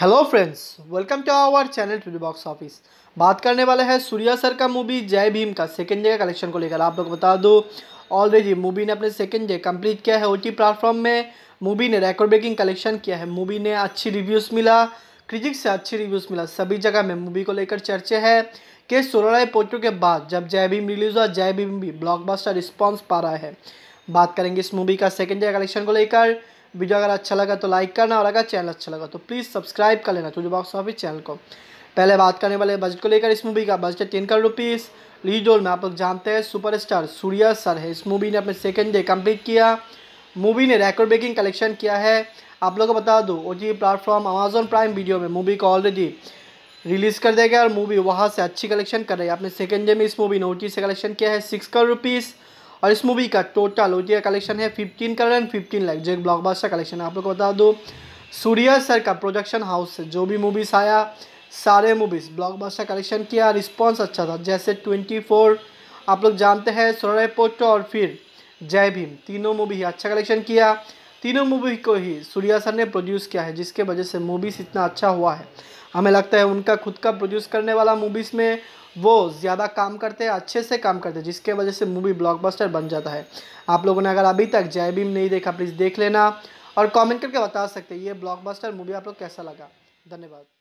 hello friends welcome to our channel to box office बात करने वाले हैं सूर्या सर का मूवी जय भीम का सेकेंड डे कलेक्शन को लेकर आप लोग बता दो ऑलरेडी मूवी ने अपने सेकेंड डे कंप्लीट किया है ओ प्लेटफॉर्म में मूवी ने रिकॉर्ड ब्रेकिंग कलेक्शन किया है मूवी ने अच्छी रिव्यूज़ मिला क्रिटिक्स से अच्छी रिव्यूज़ मिला सभी जगह में मूवी को लेकर चर्चे है कि सोलह पोचों के बाद जब जय भीम रिलीज़ हुआ जय भीम भी ब्लॉकबस्टर रिस्पॉन्स पा रहा है बात करेंगे इस मूवी का सेकेंड डे कलेक्शन को लेकर वीडियो अगर अच्छा लगा तो लाइक करना और अगर चैनल अच्छा लगा तो प्लीज़ सब्सक्राइब कर लेना चूजू बॉक्स ऑफिस चैनल को पहले बात करने वाले बजट को लेकर इस मूवी का बजट है तीन करोड़ रुपीज़ लीड रोल में आप लोग जानते हैं सुपरस्टार सूर्या सर है इस मूवी ने अपने सेकेंड डे कम्प्लीट किया मूवी ने रेकॉर्ड ब्रेकिंग कलेक्शन किया है आप लोगों को बता दूँ O T platform Amazon Prime Video में मूवी को ऑलरेडी रिलीज़ कर देगा और मूवी वहाँ से अच्छी कलेक्शन कर रही है आपने सेकेंड डे में इस मूवी ने ओ से कलेक्शन किया है सिक्स करोड़ रुपीज़ और इस मूवी का टोटल ओ कलेक्शन है fifteen crore and fifteen lakh जो एक का कलेक्शन है आप लोग को बता दूँ सूर्या सर का प्रोडक्शन हाउस से जो भी मूवीज़ आया सारे मूवीज़ का कलेक्शन किया रिस्पॉन्स अच्छा था जैसे ट्वेंटी फोर आप लोग जानते हैं सोरा पोटो और फिर जय भीम तीनों मूवी अच्छा कलेक्शन किया तीनों मूवी को ही सूर्या सर ने प्रोड्यूस किया है जिसके वजह से मूवीज़ इतना अच्छा हुआ है हमें लगता है उनका खुद का प्रोड्यूस करने वाला मूवीज़ में वो ज़्यादा काम करते हैं अच्छे से काम करते हैं जिसके वजह से मूवी ब्लॉकबस्टर बन जाता है आप लोगों ने अगर अभी तक जय भीम नहीं देखा प्लीज़ देख लेना और कमेंट करके बता सकते हैं ये ब्लॉकबस्टर मूवी आप लोग कैसा लगा धन्यवाद